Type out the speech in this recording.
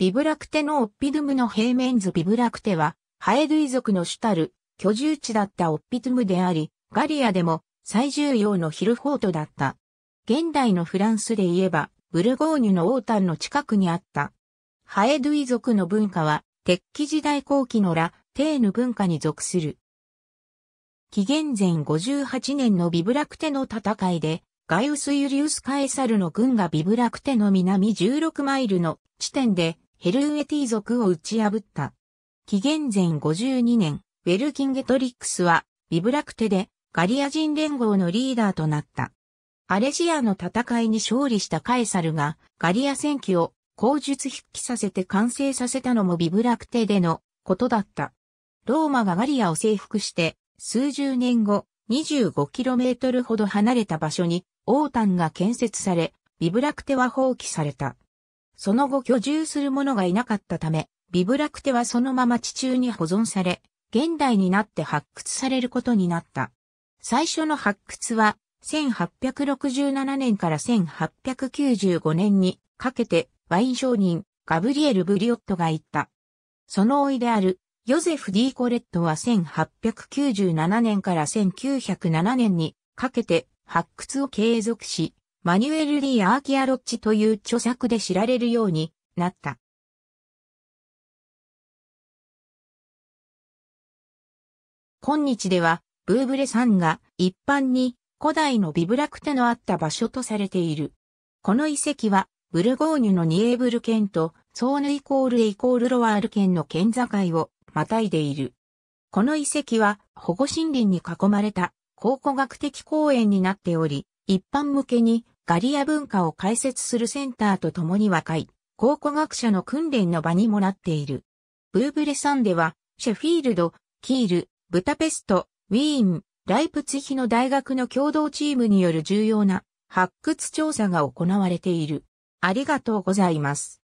ビブラクテのオッピドゥムの平面図ビブラクテは、ハエドゥイ族の主たる居住地だったオッピドゥムであり、ガリアでも最重要のヒルフォートだった。現代のフランスで言えば、ブルゴーニュのオータンの近くにあった。ハエドゥイ族の文化は、鉄器時代後期のラ・テーヌ文化に属する。紀元前58年のビブラクテの戦いで、ガイウス・ユリウス・カエサルの軍がビブラクテの南16マイルの地点でヘルウェティ族を打ち破った。紀元前52年、ウェルキンゲトリックスは、ビブラクテでガリア人連合のリーダーとなった。アレシアの戦いに勝利したカエサルが、ガリア戦記を口述筆記させて完成させたのもビブラクテでのことだった。ローマがガリアを征服して、数十年後、25km ほど離れた場所に、オータンが建設され、ビブラクテは放棄された。その後居住する者がいなかったため、ビブラクテはそのまま地中に保存され、現代になって発掘されることになった。最初の発掘は、1867年から1895年にかけてワイン商人ガブリエル・ブリオットが言った。その老いであるヨゼフ・ディ・ー・コレットは1897年から1907年にかけて発掘を継続し、マニュエル・リー・アーキアロッチという著作で知られるようになった。今日では、ブーブレ山が一般に古代のビブラクテのあった場所とされている。この遺跡は、ブルゴーニュのニエーブル県と、ソーヌイコールエイコールロワール県の県境をまたいでいる。この遺跡は保護森林に囲まれた考古学的公園になっており、一般向けにガリア文化を解説するセンターと共に若い考古学者の訓練の場にもなっている。ブーブレンでは、シェフィールド、キール、ブタペスト、ウィーン、ライプツヒの大学の共同チームによる重要な発掘調査が行われている。ありがとうございます。